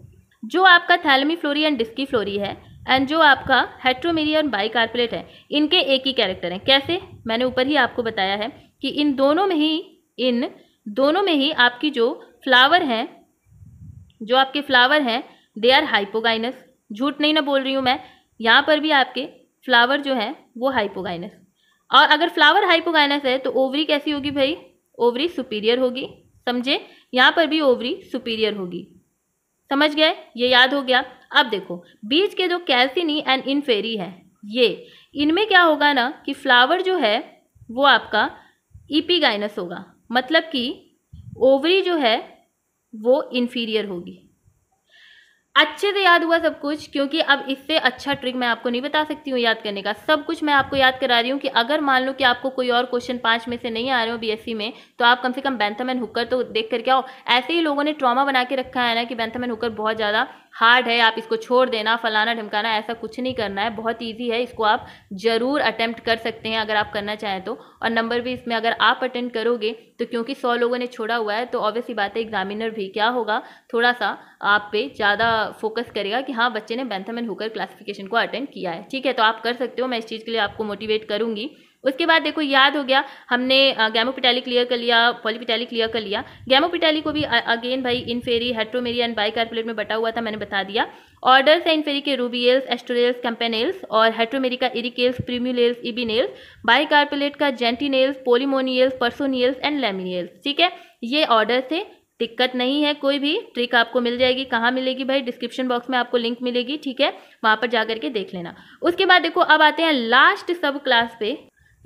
जो आपका Thalamiflorae and Disciflorae है एंड जो आपका हेट्रोमेरी और बाइकार्पोलेट है इनके एक ही कैरेक्टर हैं कैसे मैंने ऊपर ही आपको बताया है कि इन दोनों में ही इन दोनों में ही आपकी जो फ्लावर हैं जो आपके फ्लावर हैं दे आर हाइपोगाइनस झूठ नहीं ना बोल रही हूँ मैं यहाँ पर भी आपके फ्लावर जो हैं वो हाइपोगाइनस और अगर फ्लावर हाइपोगाइनस है तो ओवरी कैसी होगी भाई ओवरी सुपीरियर होगी समझे यहाँ पर भी ओवरी सुपीरियर होगी समझ गए ये याद हो गया अब देखो बीज के जो कैल्सिनी एंड इनफेरी है ये इनमें क्या होगा ना कि फ्लावर जो है वो आपका ईपीगाइनस होगा मतलब कि ओवरी जो है वो इन्फीरियर होगी अच्छे से याद हुआ सब कुछ क्योंकि अब इससे अच्छा ट्रिक मैं आपको नहीं बता सकती हूँ याद करने का सब कुछ मैं आपको याद करा रही हूँ कि अगर मान लो कि आपको कोई और क्वेश्चन पाँच में से नहीं आ रहे हो बीएससी e में तो आप कम से कम बैंथम एंड हुक्कर तो देख करके आओ ऐसे ही लोगों ने ट्रॉमा बना के रखा है ना कि बैंथम एंड हुक्कर बहुत ज़्यादा हार्ड है आप इसको छोड़ देना फलाना ढमकाना ऐसा कुछ नहीं करना है बहुत ईजी है इसको आप ज़रूर अटैम्प्ट कर सकते हैं अगर आप करना चाहें तो और नंबर भी इसमें अगर आप अटेंड करोगे तो क्योंकि सौ लोगों ने छोड़ा हुआ है तो ऑब्वियसली बात है एग्जामिनर भी क्या होगा थोड़ा सा आप पे ज़्यादा फोकस करेगा कि हाँ बच्चे ने बैंथम एंड हुकर क्लासिफिकेशन को अटेंड किया है ठीक है तो आप कर सकते हो मैं इस चीज़ के लिए आपको मोटिवेट करूँगी उसके बाद देखो याद हो गया हमने गैमोपिटैली क्लियर कर लिया पॉलीपिटैली क्लियर कर लिया गैमोपिटैली को भी अगेन भाई इनफेरी हेट्रोमेरी एंड कार्पोलेट में बटा हुआ था मैंने बता दिया ऑर्डर्स है इनफेरी के रूबियल्स एस्टोरेल्स कैंपेनेल्स और हेट्रोमेरी का इरिकेल्स प्रीम्यूलेल्स इबिनेल्स कार्पोलेट का जेंटीनेल्स पोलिमोनियल्स परसोनियल्स एंड लेमिनियल्स ठीक है ये ऑर्डर थे दिक्कत नहीं है कोई भी ट्रिक आपको मिल जाएगी कहाँ मिलेगी भाई डिस्क्रिप्शन बॉक्स में आपको लिंक मिलेगी ठीक है वहाँ पर जा करके देख लेना उसके बाद देखो अब आते हैं लास्ट सब क्लास पे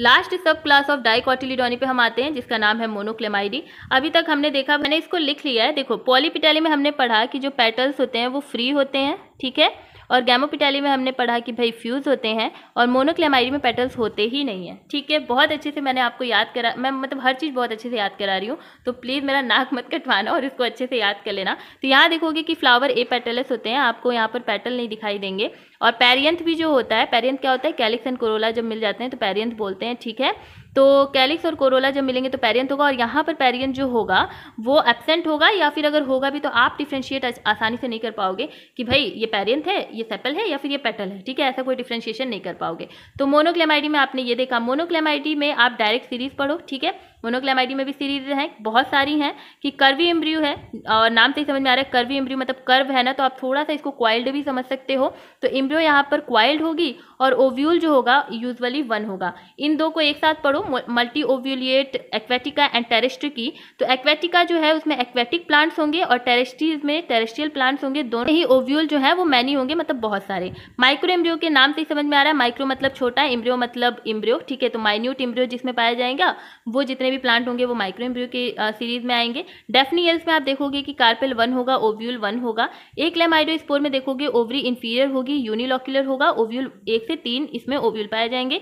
लास्ट सब क्लास ऑफ डाइकॉटिलीडोनी पे हम आते हैं जिसका नाम है मोनोक्लेमाइडी अभी तक हमने देखा मैंने इसको लिख लिया है देखो पॉलीपिटाली में हमने पढ़ा कि जो पेटल्स होते हैं वो फ्री होते हैं ठीक है और गैमोपिटाली में हमने पढ़ा कि भाई फ्यूज़ होते हैं और मोनोक्लेमाइडी में पेटल्स होते ही नहीं है ठीक है बहुत अच्छे से मैंने आपको याद करा मैं मतलब हर चीज़ बहुत अच्छे से याद करा रही हूँ तो प्लीज़ मेरा नाक मत कटवाना और इसको अच्छे से याद कर लेना तो यहाँ देखोगे कि फ्लावर ए पेटल्स होते हैं आपको यहाँ पर पेटल नहीं दिखाई देंगे और पेरियंथ भी जो होता है पेरियंथ क्या होता है कैलिक्स एंड कोरोला जब मिल जाते हैं तो पेरियंथ बोलते हैं ठीक है तो कैलिक्स और कोरोला जब मिलेंगे तो पेरियंथ होगा और यहाँ पर पेरियंथ जो होगा वो एबसेंट होगा या फिर अगर होगा भी तो आप डिफ्रेंशिएट आसानी से नहीं कर पाओगे कि भाई ये पेरियंथ है ये सेपल है या फिर ये पेटल है ठीक है ऐसा कोई डिफ्रेंशिएशन नहीं कर पाओगे तो मोनोक्लेमाइडी में आपने ये देखा मोनोक्लेमाइडी में आप डायरेक्ट सीरीज पढ़ो ठीक है मोनोक्लेमाइडी में भी सीरीज हैं बहुत सारी हैं कि कर्वी एम्ब्रियो है और नाम से ही समझ में आ रहा है कर्वी एम्ब्रियो मतलब कर्व है ना तो आप थोड़ा सा इसको क्वाइल्ड भी समझ सकते हो तो एम्ब्रियो यहाँ पर क्वाइल्ड होगी और ओव्यूल जो होगा यूजली वन होगा इन दो को एक साथ पढ़ो मल्टी ओव्यूलिएट एक्वेटिका एंड की तो एक्वेटिका जो है उसमें एक्वेटिक प्लांट्स होंगे और टेरेस्ट्रीज में टेरेस्ट्रियल प्लांट्स होंगे दोनों ही ओव्यूल जो है वो मैनी होंगे मतलब बहुत सारे माइक्रो एम्ब्रियो के नाम से ही समझ में आ रहा है माइक्रो मतलब छोटा इम्ब्रियो मतलब इम्ब्रियो ठीक है तो माइन्यूट इम्ब्रियो जिसमें पाया जाएगा वो जितने जितने भी प्लांट होंगे वो माइक्रो एम्ब्रियो के सीरीज में आएंगे डेफनीयल्स में आप देखोगे कि कार्पेल वन होगा ओव्यूल वन होगा एक लेमाइडो स्पोर में देखोगे ओवरी इन्फीरियर होगी यूनिलॉक्यूलर होगा ओव्यूल एक से तीन इसमें ओव्यूल पाए जाएंगे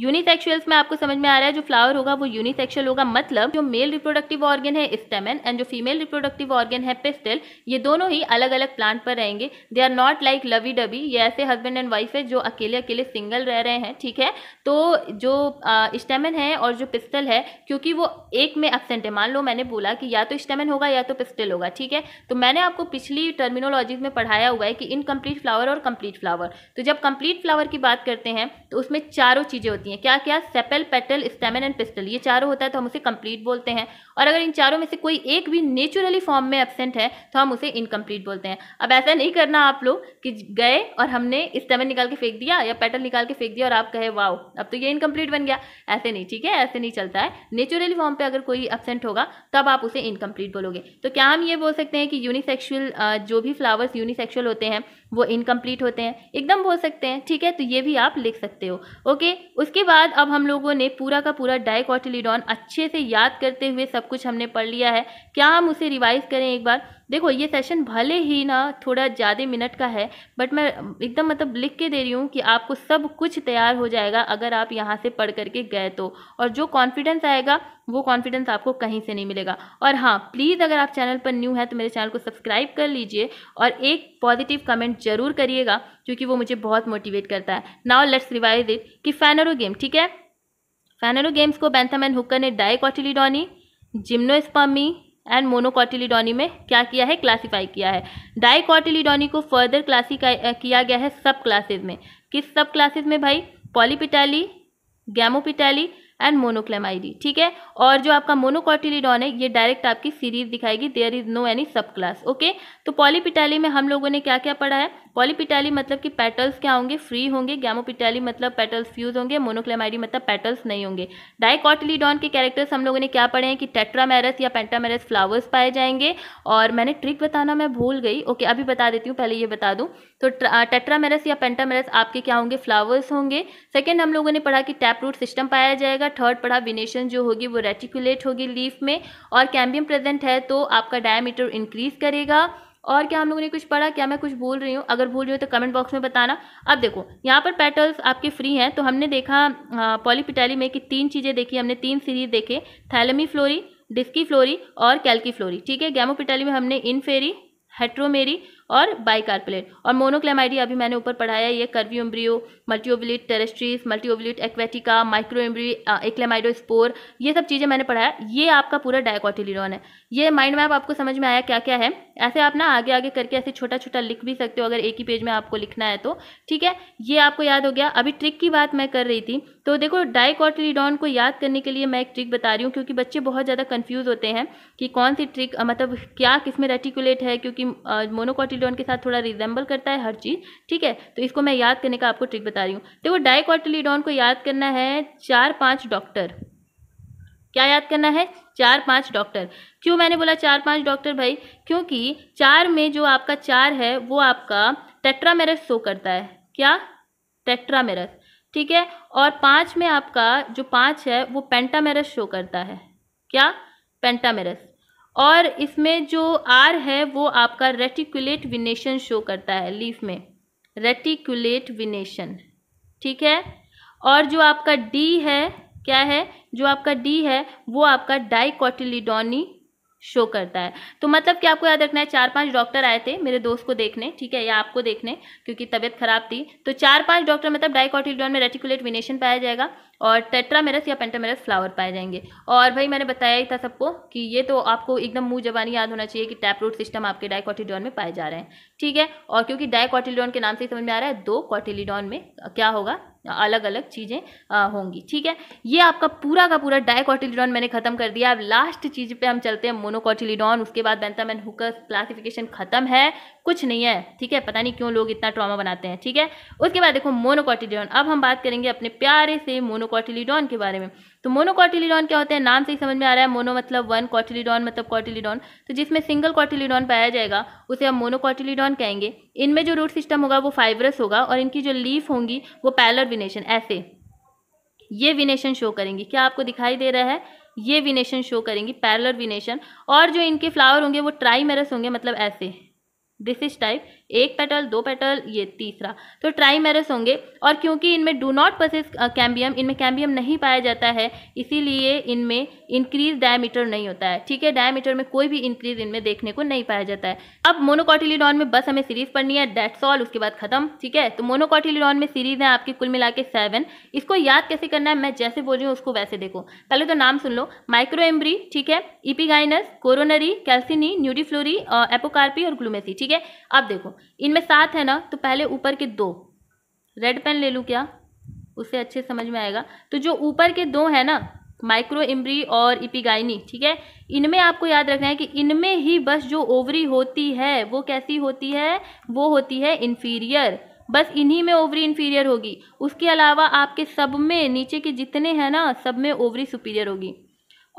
यूनिसेक्सुअल्स में आपको समझ में आ रहा है जो फ्लावर होगा वो यूनिसेक्सुअल होगा मतलब जो मेल रिप्रोडक्टिव ऑर्गन है स्टेमन एंड जो फीमेल रिप्रोडक्टिव ऑर्गन है पिस्टल ये दोनों ही अलग अलग प्लांट पर रहेंगे they are not like lovey dovey ये ऐसे हस्बैंड एंड वाइफ है जो अकेले अकेले सिंगल रह रहे हैं ठीक है तो जो स्टेमन है और जो पिस्टल है क्योंकि वो एक में एबसेंट है मान लो मैंने बोला कि या तो स्टेमन होगा या तो पिस्टल होगा ठीक है तो मैंने आपको पिछली टर्मिनोलॉजीज में पढ़ाया हुआ है कि इनकम्प्लीट फ्लावर और कम्प्लीट फ्लावर तो जब कम्प्लीट फ्लावर की बात करते हैं तो उसमें चारों चीज़ें होती होती हैं क्या क्या sepal petal stamen and pistil ये चारों होता है तो हम उसे कंप्लीट बोलते हैं और अगर इन चारों में से कोई एक भी नेचुरली फॉर्म में एबसेंट है तो हम उसे इनकम्प्लीट बोलते हैं अब ऐसा नहीं करना आप लोग कि गए और हमने स्टेमन निकाल के फेंक दिया या पेटल निकाल के फेंक दिया और आप कहे वाओ अब तो ये इनकम्प्लीट बन गया ऐसे नहीं ठीक है ऐसे नहीं चलता है नेचुरली फॉर्म पर अगर कोई एबसेंट होगा तब आप उसे इनकम्प्लीट बोलोगे तो क्या हम ये बोल सकते हैं कि यूनिसेक्शुअल जो भी फ्लावर्स यूनिसेक्शुअल होते हैं वो इनकम्प्लीट होते हैं एकदम बोल सकते हैं ठीक है तो ये भी आप लिख सकते हो ओके उसके इसके बाद अब हम लोगों ने पूरा का पूरा डाइकॉटिलीडॉन अच्छे से याद करते हुए सब कुछ हमने पढ़ लिया है क्या हम उसे रिवाइज़ करें एक बार देखो ये सेशन भले ही ना थोड़ा ज़्यादा मिनट का है बट मैं एकदम मतलब लिख के दे रही हूँ कि आपको सब कुछ तैयार हो जाएगा अगर आप यहाँ से पढ़ करके गए तो और जो कॉन्फिडेंस आएगा वो कॉन्फिडेंस आपको कहीं से नहीं मिलेगा और हाँ प्लीज़ अगर आप चैनल पर न्यू हैं तो मेरे चैनल को सब्सक्राइब कर लीजिए और एक पॉजिटिव कमेंट जरूर करिएगा क्योंकि वो मुझे बहुत मोटिवेट करता है नाउ लेट्स रिवाइज इट कि फैनरो गेम ठीक है फैनरो गेम्स को बैंथम एंड हुक्कर ने डाई कॉटिलीडोनी जिम्नोस्पामी एंड मोनोकॉटिलीडोनी में क्या किया है क्लासिफाई किया है डाईकॉटिलीडोनी को फर्दर क्लासीफाई किया गया है सब क्लासेज में किस सब क्लासेज में भाई पॉलीपिटैली गैमोपिटैली एंड मोनोक्लेमाइडी ठीक है और जो आपका मोनोकॉटिलीडॉन है ये डायरेक्ट आपकी सीरीज दिखाएगी देयर इज नो एनी सब क्लास ओके तो पॉलीपिटाली में हम लोगों ने क्या क्या पढ़ा है पॉलीपिटाली मतलब कि पेटल्स क्या होंगे फ्री होंगे गैमोपिटाली मतलब पेटल्स फ्यूज होंगे मोनोक्लेमाइडी मतलब पेटल्स नहीं होंगे डाइकॉटलीडॉन के कैरेक्टर्स हम लोगों ने क्या पढ़े हैं कि टेट्रामेरस या पेंटामेरस फ्लावर्स पाए जाएंगे और मैंने ट्रिक बताना मैं भूल गई ओके अभी बता देती हूँ पहले ये बता दूँ तो टेट्रामेरस या पेंटामेरस आपके क्या होंगे फ्लावर्स होंगे सेकेंड हम लोगों ने पढ़ा कि टैप रूट सिस्टम पाया जाएगा थर्ड पढ़ा विनेशन जो होगी वो रेटिकुलेट होगी लीफ में और कैम्बियम प्रेजेंट है तो आपका डायमीटर इंक्रीज करेगा और क्या हम लोगों ने कुछ पढ़ा क्या मैं कुछ भूल रही हूँ अगर भूल रही हूँ तो कमेंट बॉक्स में बताना अब देखो यहाँ पर पेटल्स आपके फ्री हैं तो हमने देखा पॉलीपिटाली में कि तीन चीज़ें देखी हमने तीन सीरीज देखे थैलमी फ्लोरी डिस्की फ्लोरी और कैल्की फ्लोरी ठीक है गैमोपिटाली में हमने फेरी हेट्रोमेरी और बाइकार्पलेट और मोनोक्लेमाइडी अभी मैंने ऊपर पढ़ाया ये curvembryae multiovulatae terrestres multiovulatae aquaticae micrembryae achlamydosporae ये सब चीज़ें मैंने पढ़ाया ये आपका पूरा डायकॉटिलिडॉन है ये माइंड मैप आपको समझ में आया क्या क्या है ऐसे आप ना आगे आगे करके ऐसे छोटा छोटा लिख भी सकते हो अगर एक ही पेज में आपको लिखना है तो ठीक है ये आपको याद हो गया अभी ट्रिक की बात मैं कर रही थी तो देखो डाइकॉटलीडॉन को याद करने के लिए मैं एक ट्रिक बता रही हूँ क्योंकि बच्चे बहुत ज़्यादा कन्फ्यूज़ होते हैं कि कौन सी ट्रिक मतलब क्या किस में रेटिकुलेट है क्योंकि मोनोकॉटिलीडॉन के साथ थोड़ा रिजेंबल करता है हर चीज़ ठीक है तो इसको मैं याद करने का आपको ट्रिक बता रही हूँ देखो डाइकॉटलीडॉन को याद करना है चार पाँच डॉक्टर क्या याद करना है चार पांच डॉक्टर क्यों मैंने बोला चार पांच डॉक्टर भाई क्योंकि चार में जो आपका चार है वो आपका टेट्रामेरस शो करता है क्या टेट्रामेरस ठीक है और पांच में आपका जो पांच है वो पेंटामेरस शो करता है क्या पेंटामेरस और इसमें जो आर है वो आपका रेटिकुलेट विनेशन शो करता है लीफ में रेटिकुलेट विनेशन ठीक है और जो आपका डी है क्या है जो आपका डी है वो आपका डाइकोटिलीडोनी शो करता है तो मतलब कि आपको याद रखना है चार पांच डॉक्टर आए थे मेरे दोस्त को देखने ठीक है या आपको देखने क्योंकि तबीयत खराब थी तो चार पांच डॉक्टर मतलब डाइकोटिलीडोन में रेटिकुलेट विनेशन पाया जाएगा और टेट्रामेरस या पेंटामेरस फ्लावर पाए जाएंगे और भाई मैंने बताया ही था सबको कि ये तो आपको एकदम मुंह जबानी याद होना चाहिए कि टैप रूट सिस्टम आपके डायकॉटिलिडॉन में पाए जा रहे हैं ठीक है और क्योंकि डायकॉटिलिडॉन के नाम से ही समझ में आ रहा है दो कॉटिलिडॉन में क्या होगा अलग अलग चीज़ें होंगी ठीक है ये आपका पूरा का पूरा डायकॉटिलिडॉन मैंने खत्म कर दिया अब लास्ट चीज़ पे हम चलते हैं मोनोकॉटिलिडॉन उसके बाद बेंथाम एंड क्लासिफिकेशन खत्म है कुछ नहीं है ठीक है पता नहीं क्यों लोग इतना ट्रॉमा बनाते हैं ठीक है उसके बाद देखो मोनोकॉटिलीडॉन अब हम बात करेंगे अपने प्यारे से मोनोकॉटिलीडॉन के बारे में तो मोनोकॉटिलीडॉन क्या होते हैं नाम से ही समझ में आ रहा है मोनो मतलब वन कॉटिलीडॉन मतलब कॉटिलीडॉन तो जिसमें सिंगल कॉटिलीडॉन पाया जाएगा उसे हम मोनोकॉटिलीडॉन कहेंगे इनमें जो रूट सिस्टम होगा वो फाइबरस होगा और इनकी जो लीफ होंगी वो पैलर विनेशन ऐसे ये विनेशन शो करेंगी क्या आपको दिखाई दे रहा है ये विनेशन शो करेंगी पैरलर विनेशन और जो इनके फ्लावर होंगे वो ट्राईमेरस होंगे मतलब ऐसे This is type एक पेटल दो पेटल ये तीसरा तो ट्राईमेरस होंगे और क्योंकि इनमें डू नॉट पसेस कैम्बियम इनमें कैम्बियम नहीं पाया जाता है इसीलिए इनमें इंक्रीज डायमीटर नहीं होता है ठीक है डायमीटर में कोई भी इंक्रीज इनमें देखने को नहीं पाया जाता है अब मोनोकॉटिलीडॉन में बस हमें सीरीज पढ़नी है डेट्स ऑल उसके बाद खत्म ठीक है तो मोनोकॉटिलीडॉन में सीरीज है आपकी कुल मिला के सेवन इसको याद कैसे करना है मैं जैसे बोल रही हूँ उसको वैसे देखो पहले तो नाम सुन लो माइक्रो एम्ब्री ठीक है इपीगाइनस कोरोनरी कैल्सिनी न्यूडीफ्लोरी एपोकार्पी और ग्लूमेसी ठीक है अब देखो इनमें सात है ना तो पहले ऊपर के दो रेड पेन ले लूँ क्या उससे अच्छे समझ में आएगा तो जो ऊपर के दो है ना माइक्रो इम्ब्री और इपिगाइनी ठीक है इनमें आपको याद रखना है कि इनमें ही बस जो ओवरी होती है वो कैसी होती है वो होती है इन्फीरियर बस इन्हीं में ओवरी इन्फीरियर होगी उसके अलावा आपके सब में नीचे के जितने हैं ना सब में ओवरी सुपीरियर होगी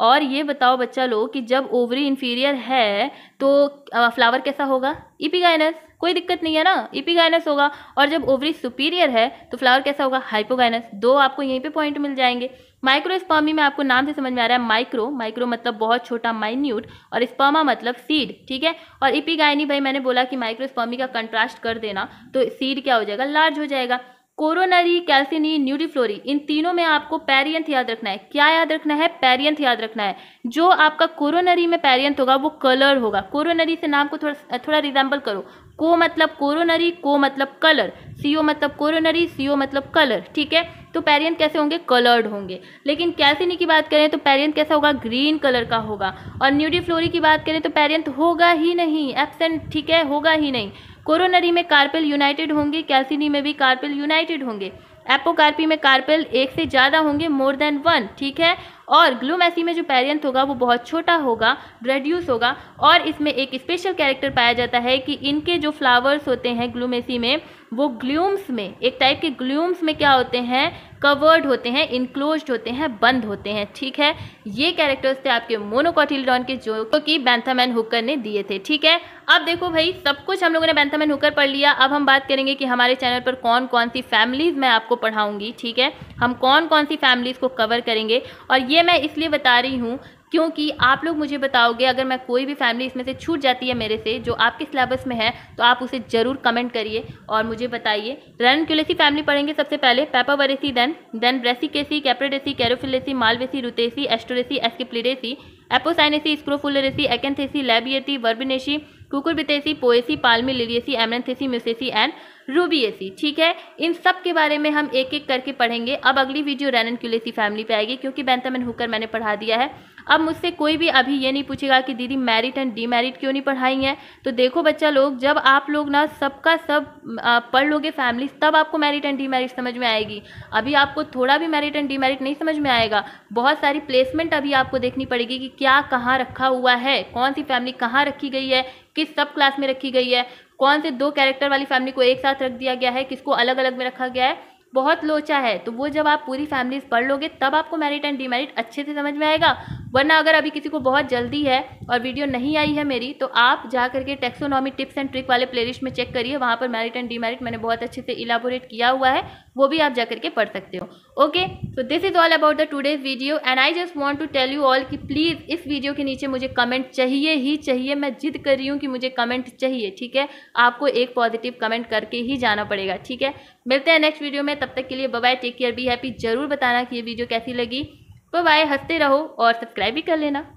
और ये बताओ बच्चा लोग कि जब ओवरी इन्फीरियर है तो फ्लावर कैसा होगा इपिगाइनस कोई दिक्कत नहीं है ना इपीगाइनस e होगा और जब ओवरी सुपीरियर है तो फ्लावर कैसा होगा हाइपोगाइनस दो आपको यहीं पे पॉइंट मिल जाएंगे माइक्रोस्पर्मी में आपको नाम से समझ में आ रहा है माइक्रो माइक्रो मतलब बहुत छोटा माइन्यूट और स्पर्मा मतलब सीड ठीक है और इपीगाइनी e भाई मैंने बोला कि माइक्रोस्पर्मी का कंट्रास्ट कर देना तो सीड क्या हो जाएगा लार्ज हो जाएगा कोरोनरी कैल्सिनी न्यूडिफ्लोरी इन तीनों में आपको पैरियंथ याद रखना है क्या याद रखना है पैरियंथ याद रखना है जो आपका कोरोनरी में पैरियंथ होगा वो कलर होगा कोरोनरी से नाम को थोड़ा थोड़ा रिजेंबल करो को मतलब कोरोनरी को मतलब कलर सीओ मतलब कोरोनरी सीओ मतलब कलर ठीक है तो पेरियंट कैसे होंगे कलर्ड होंगे लेकिन कैसिनी की बात करें तो पेरियंट कैसा होगा ग्रीन कलर का होगा और न्यूडीफ्लोरी की बात करें तो पेरियंट तो होगा ही नहीं एबसेंट ठीक है होगा ही नहीं कोरोनरी में कार्पेल यूनाइटेड होंगे कैल्सिनी में भी कार्पेल यूनाइटेड होंगे एपोकार्पी में कार्पेल एक से ज़्यादा होंगे मोर देन वन ठीक है और ग्लूमेसी में जो पेरियंथ होगा वो बहुत छोटा होगा रेड्यूस होगा और इसमें एक स्पेशल कैरेक्टर पाया जाता है कि इनके जो फ्लावर्स होते हैं ग्लूमेसी में वो ग्ल्यूम्स में एक टाइप के ग्ल्यूम्स में क्या होते हैं कवर्ड होते हैं इनक्लोज होते हैं बंद होते हैं ठीक है ये कैरेक्टर्स थे आपके मोनोकॉटिलडॉन के जो तो कि बैंथम एंड ने दिए थे ठीक है अब देखो भाई सब कुछ हम लोगों ने बैंथम एंड पढ़ लिया अब हम बात करेंगे कि हमारे चैनल पर कौन कौन सी फैमिलीज़ मैं आपको पढ़ाऊंगी ठीक है हम कौन कौन सी फैमिलीज़ को कवर करेंगे और ये मैं इसलिए बता रही हूँ क्योंकि आप लोग मुझे बताओगे अगर मैं कोई भी फैमिली इसमें से छूट जाती है मेरे से जो आपके सिलेबस में है तो आप उसे ज़रूर कमेंट करिए और मुझे बताइए क्यूलेसी फैमिली पढ़ेंगे सबसे पहले papaveraceae then then brassicaceae capparidaceae caryophyllaceae malvaceae rutaceae asteraceae asclepiadaceae apocynaceae scrophulariaceae acanthaceae labiatae verbenaceae cucurbitaceae poaceae palmae liliaceae amaranthaceae musaceae and rubiaceae ठीक है इन सब के बारे में हम एक एक करके पढ़ेंगे अब अगली वीडियो रेनन क्यूलेसी फैमिली पे आएगी क्योंकि बेंथम एंड हुकर मैंने पढ़ा दिया है अब मुझसे कोई भी अभी ये नहीं पूछेगा कि दीदी मैरिट एंड डीमेरिट क्यों नहीं पढ़ाई है तो देखो बच्चा लोग जब आप लोग ना सबका सब पढ़ लोगे फैमिली तब आपको मैरिट एंड डीमेरिट समझ में आएगी अभी आपको थोड़ा भी मैरिट एंड डीमेरिट नहीं समझ में आएगा बहुत सारी प्लेसमेंट अभी आपको देखनी पड़ेगी कि क्या कहाँ रखा हुआ है कौन सी फैमिली कहाँ रखी गई है किस सब क्लास में रखी गई है कौन से दो कैरेक्टर वाली फैमिली को एक साथ रख दिया गया है किसको अलग अलग में रखा गया है बहुत लोचा है तो वो जब आप पूरी फैमिलीज पढ़ लोगे तब आपको मेरिट एंड डीमेरिट अच्छे से समझ में आएगा वरना अगर अभी किसी को बहुत जल्दी है और वीडियो नहीं आई है मेरी तो आप जा करके टेक्सोनॉमी टिप्स एंड ट्रिक वाले प्लेलिस्ट में चेक करिए वहाँ पर मेरिट एंड डीमेरिट मैंने बहुत अच्छे से इलाबोरेट किया हुआ है वो भी आप जाकर के पढ़ सकते हो okay so this is all about the today's video and I just want to tell you all कि प्लीज़ इस वीडियो के नीचे मुझे कमेंट चाहिए ही चाहिए मैं जिद कर रही हूँ कि मुझे कमेंट चाहिए ठीक है आपको एक पॉजिटिव कमेंट करके ही जाना पड़ेगा ठीक है मिलते हैं नेक्स्ट वीडियो में तब तक के लिए bye take care be happy जरूर बताना कि ये वीडियो कैसी लगी बाय हंसते रहो और सब्सक्राइब भी कर लेना